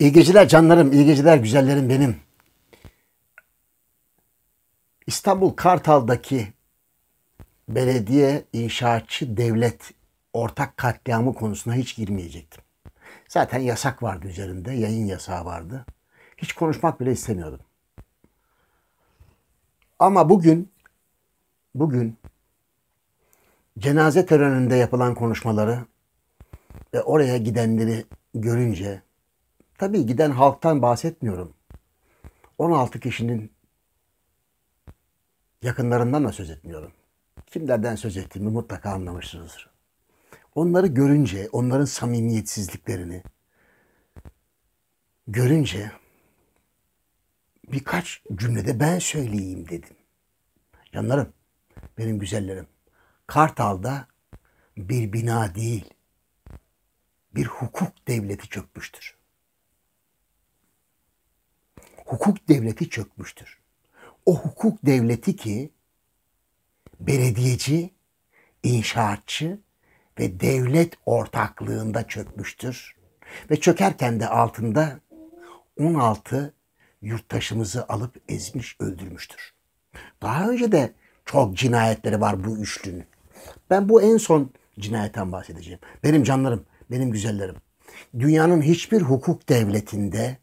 İyi geceler canlarım, iyi geceler güzellerim benim. İstanbul Kartal'daki belediye inşaatçı devlet ortak katliamı konusuna hiç girmeyecektim. Zaten yasak vardı üzerinde, yayın yasağı vardı. Hiç konuşmak bile istemiyordum. Ama bugün, bugün cenaze töreninde yapılan konuşmaları ve oraya gidenleri görünce Tabii giden halktan bahsetmiyorum. 16 kişinin yakınlarından da söz etmiyorum. Kimlerden söz ettiğimi mutlaka anlamışsınızdır. Onları görünce, onların samimiyetsizliklerini görünce birkaç cümlede ben söyleyeyim dedim. Canlarım, benim güzellerim. Kartal'da bir bina değil, bir hukuk devleti çökmüştür hukuk devleti çökmüştür. O hukuk devleti ki belediyeci, inşaatçı ve devlet ortaklığında çökmüştür. Ve çökerken de altında 16 yurttaşımızı alıp ezmiş öldürmüştür. Daha önce de çok cinayetleri var bu üçlünün. Ben bu en son cinayetten bahsedeceğim. Benim canlarım, benim güzellerim. Dünyanın hiçbir hukuk devletinde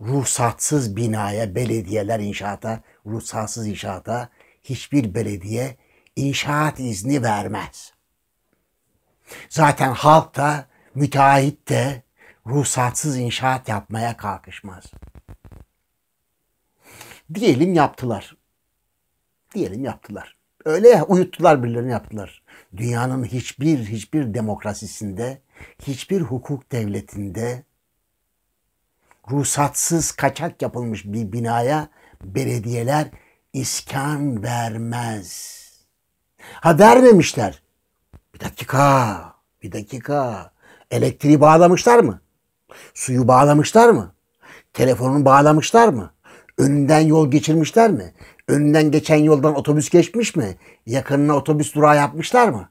ruhsatsız binaya belediyeler inşaata, ruhsatsız inşaata hiçbir belediye inşaat izni vermez. Zaten halk da müteahhit de ruhsatsız inşaat yapmaya kalkışmaz. Diyelim yaptılar. Diyelim yaptılar. Öyle ya uyuttular birilerini yaptılar. Dünyanın hiçbir hiçbir demokrasisinde, hiçbir hukuk devletinde ruhsatsız kaçak yapılmış bir binaya belediyeler iskan vermez. Ha vermemişler. Bir dakika, bir dakika. Elektriği bağlamışlar mı? Suyu bağlamışlar mı? Telefonunu bağlamışlar mı? Önünden yol geçirmişler mi? Önünden geçen yoldan otobüs geçmiş mi? Yakınına otobüs durağı yapmışlar mı?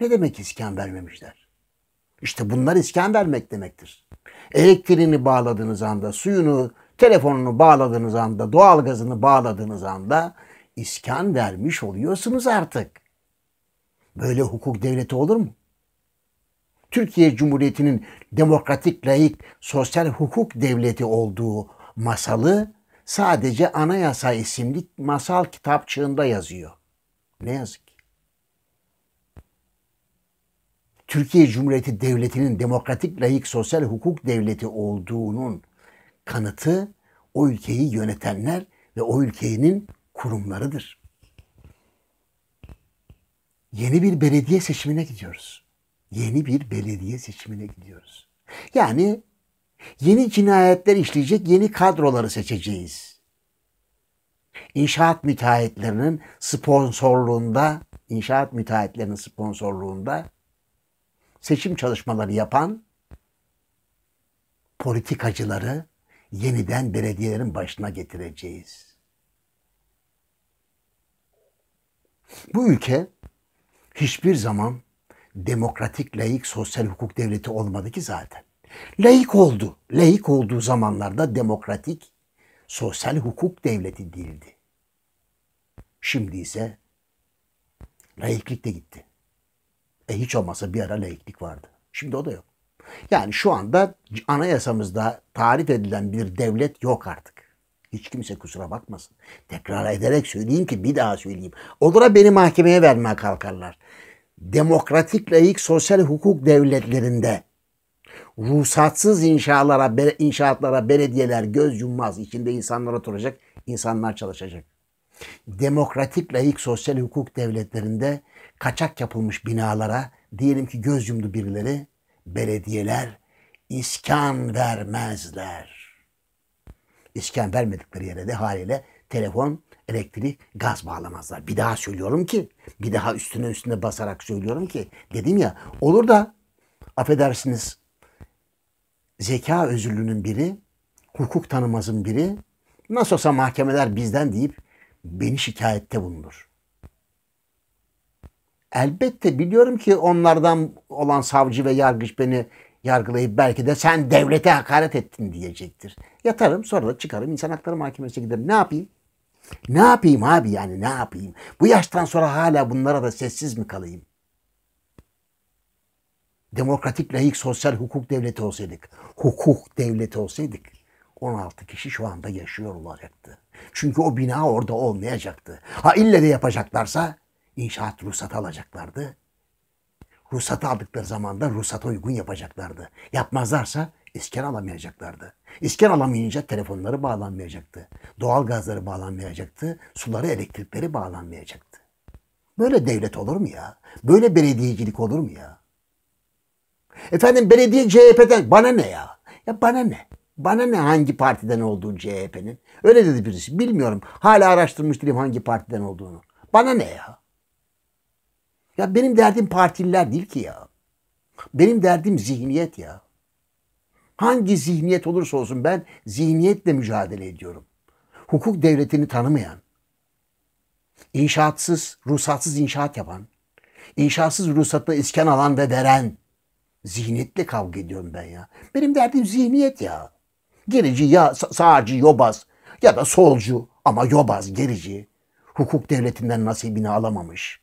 Ne demek iskan vermemişler? İşte bunlar iskan vermek demektir elektriğini bağladığınız anda, suyunu, telefonunu bağladığınız anda, doğalgazını bağladığınız anda iskan vermiş oluyorsunuz artık. Böyle hukuk devleti olur mu? Türkiye Cumhuriyeti'nin demokratik, layık, sosyal hukuk devleti olduğu masalı sadece anayasa isimli masal kitapçığında yazıyor. Ne yazık ki. Türkiye Cumhuriyeti Devleti'nin demokratik, layık, sosyal hukuk devleti olduğunun kanıtı o ülkeyi yönetenler ve o ülkenin kurumlarıdır. Yeni bir belediye seçimine gidiyoruz. Yeni bir belediye seçimine gidiyoruz. Yani yeni cinayetler işleyecek yeni kadroları seçeceğiz. İnşaat müteahhitlerinin sponsorluğunda, inşaat müteahhitlerinin sponsorluğunda seçim çalışmaları yapan politikacıları yeniden belediyelerin başına getireceğiz. Bu ülke hiçbir zaman demokratik, layık, sosyal hukuk devleti olmadı ki zaten. Layık oldu. Layık olduğu zamanlarda demokratik, sosyal hukuk devleti değildi. Şimdi ise layıklık da gitti. E hiç olmasa bir ara laiklik vardı. Şimdi o da yok. Yani şu anda anayasamızda tarif edilen bir devlet yok artık. Hiç kimse kusura bakmasın. Tekrar ederek söyleyeyim ki bir daha söyleyeyim. Onlara beni mahkemeye vermeye kalkarlar. Demokratik, layık, sosyal hukuk devletlerinde ruhsatsız inşaatlara, inşaatlara belediyeler göz yummaz. İçinde insanlar oturacak, insanlar çalışacak demokratik layık sosyal hukuk devletlerinde kaçak yapılmış binalara diyelim ki göz yumdu birileri belediyeler iskan vermezler. İskan vermedikleri yere de haliyle telefon, elektrik, gaz bağlamazlar. Bir daha söylüyorum ki, bir daha üstüne üstüne basarak söylüyorum ki dedim ya olur da affedersiniz zeka özürlünün biri, hukuk tanımazın biri nasıl olsa mahkemeler bizden deyip beni şikayette bulunur. Elbette biliyorum ki onlardan olan savcı ve yargıç beni yargılayıp belki de sen devlete hakaret ettin diyecektir. Yatarım sonra da çıkarım insan hakları mahkemesine giderim. Ne yapayım? Ne yapayım abi yani ne yapayım? Bu yaştan sonra hala bunlara da sessiz mi kalayım? Demokratik, layık, sosyal hukuk devleti olsaydık, hukuk devleti olsaydık 16 kişi şu anda yaşıyor olacaktı. Çünkü o bina orada olmayacaktı. Ha ille de yapacaklarsa inşaat ruhsatı alacaklardı. Ruhsatı aldıkları zaman da ruhsata uygun yapacaklardı. Yapmazlarsa isken alamayacaklardı. İsken alamayınca telefonları bağlanmayacaktı. Doğal gazları bağlanmayacaktı. Suları, elektrikleri bağlanmayacaktı. Böyle devlet olur mu ya? Böyle belediyecilik olur mu ya? Efendim belediye CHP'den bana ne ya? Ya bana ne? Bana ne hangi partiden olduğunu CHP'nin? Öyle dedi birisi. Bilmiyorum. Hala araştırmış değilim hangi partiden olduğunu. Bana ne ya? Ya benim derdim partililer değil ki ya. Benim derdim zihniyet ya. Hangi zihniyet olursa olsun ben zihniyetle mücadele ediyorum. Hukuk devletini tanımayan, inşaatsız, ruhsatsız inşaat yapan, inşaatsız ruhsatla iskan alan ve veren zihniyetle kavga ediyorum ben ya. Benim derdim zihniyet ya. Gerici ya sağcı yobaz ya da solcu ama yobaz gerici. Hukuk devletinden nasibini alamamış.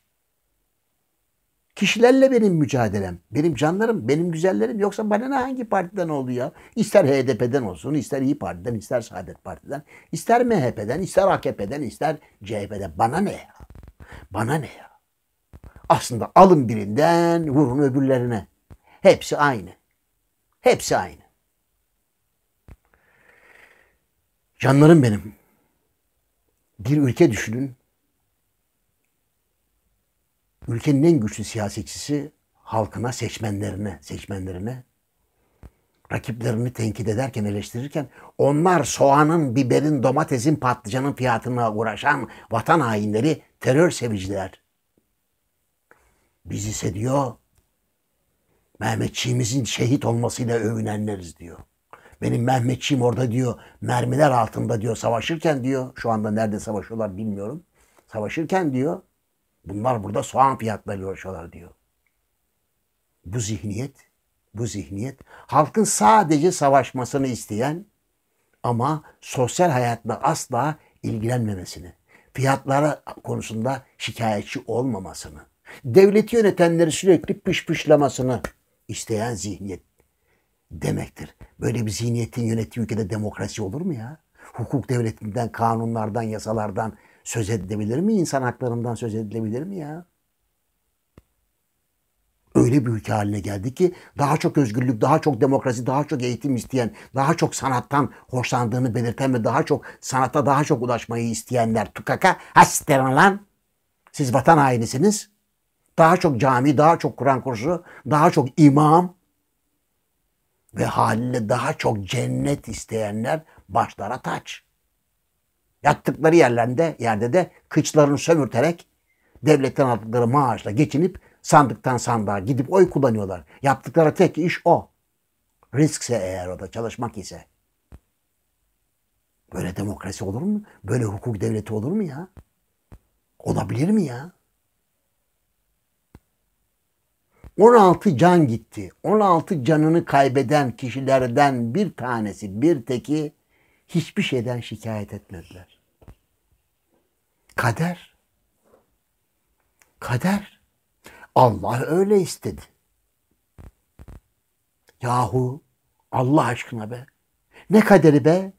Kişilerle benim mücadelem, benim canlarım, benim güzellerim yoksa bana ne hangi partiden oldu ya? İster HDP'den olsun, ister İyi Parti'den, ister Saadet Parti'den, ister MHP'den, ister AKP'den, ister CHP'den. Bana ne ya? Bana ne ya? Aslında alın birinden vurun öbürlerine. Hepsi aynı. Hepsi aynı. Canlarım benim. Bir ülke düşünün. Ülkenin en güçlü siyasetçisi halkına, seçmenlerine, seçmenlerine rakiplerini tenkit ederken, eleştirirken onlar soğanın, biberin, domatesin, patlıcanın fiyatına uğraşan vatan hainleri, terör seviciler. Biz ise diyor Mehmetçiğimizin şehit olmasıyla övünenleriz diyor. Benim Mehmetçiğim orada diyor mermiler altında diyor savaşırken diyor. Şu anda nerede savaşıyorlar bilmiyorum. Savaşırken diyor bunlar burada soğan fiyatlarıyla uğraşıyorlar diyor. Bu zihniyet, bu zihniyet halkın sadece savaşmasını isteyen ama sosyal hayatla asla ilgilenmemesini, fiyatlara konusunda şikayetçi olmamasını, devleti yönetenleri sürekli pışpışlamasını isteyen zihniyet demektir. Böyle bir zihniyetin yönettiği ülkede demokrasi olur mu ya? Hukuk devletinden, kanunlardan, yasalardan söz edilebilir mi? İnsan haklarından söz edilebilir mi ya? Öyle bir ülke haline geldi ki daha çok özgürlük, daha çok demokrasi, daha çok eğitim isteyen, daha çok sanattan hoşlandığını belirten ve daha çok sanata daha çok ulaşmayı isteyenler tukaka hasisten lan. Siz vatan hainisiniz. Daha çok cami, daha çok Kur'an kursu, daha çok imam, ve haline daha çok cennet isteyenler başlara taç. Yattıkları yerlerinde, yerde de kıçlarını sömürterek devletten aldıkları maaşla geçinip sandıktan sandığa gidip oy kullanıyorlar. Yaptıkları tek iş o. Riskse eğer o da çalışmak ise. Böyle demokrasi olur mu? Böyle hukuk devleti olur mu ya? Olabilir mi ya? 16 can gitti. 16 canını kaybeden kişilerden bir tanesi, bir teki hiçbir şeyden şikayet etmediler. Kader. Kader. Allah öyle istedi. Yahu Allah aşkına be. Ne kaderi be?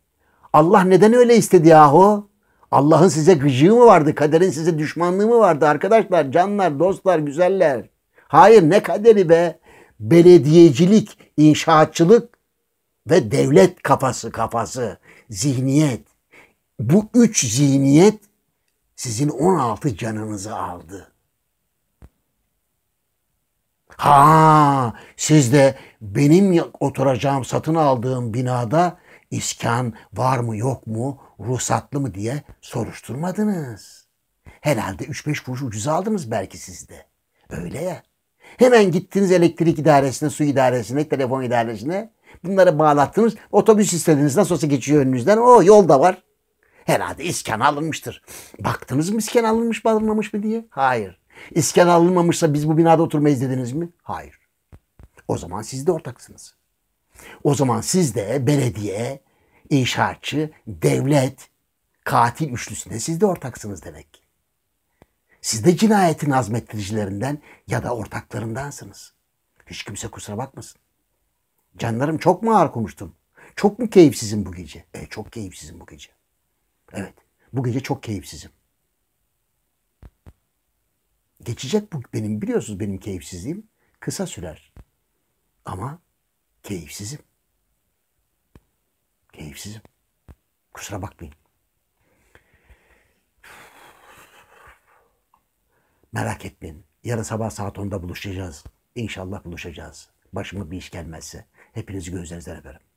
Allah neden öyle istedi yahu? Allah'ın size gıcığı mı vardı? Kaderin size düşmanlığı mı vardı? Arkadaşlar, canlar, dostlar, güzeller. Hayır ne kaderi be? Belediyecilik, inşaatçılık ve devlet kafası kafası, zihniyet. Bu üç zihniyet sizin 16 canınızı aldı. Ha, siz de benim oturacağım satın aldığım binada iskan var mı yok mu, ruhsatlı mı diye soruşturmadınız. Herhalde 3-5 kuruş ucuza aldınız belki siz de. Öyle ya. Hemen gittiniz elektrik idaresine, su idaresine, telefon idaresine. Bunları bağlattınız. Otobüs istediniz. Nasıl olsa geçiyor önünüzden. O yol da var. Herhalde iskan alınmıştır. Baktınız mı iskan alınmış mı alınmamış mı diye? Hayır. İskan alınmamışsa biz bu binada oturmayız dediniz mi? Hayır. O zaman siz de ortaksınız. O zaman siz de belediye, inşaatçı, devlet, katil üçlüsüne siz de ortaksınız demek. Siz de cinayetin azmettiricilerinden ya da ortaklarındansınız. Hiç kimse kusura bakmasın. Canlarım çok mu ağır konuştum? Çok mu keyifsizim bu gece? E, çok keyifsizim bu gece. Evet, bu gece çok keyifsizim. Geçecek bu benim biliyorsunuz benim keyifsizliğim kısa sürer. Ama keyifsizim. Keyifsizim. Kusura bakmayın. Merak etmeyin. Yarın sabah saat 10'da buluşacağız. İnşallah buluşacağız. Başıma bir iş gelmezse. Hepinizi gözlerinizden öperim.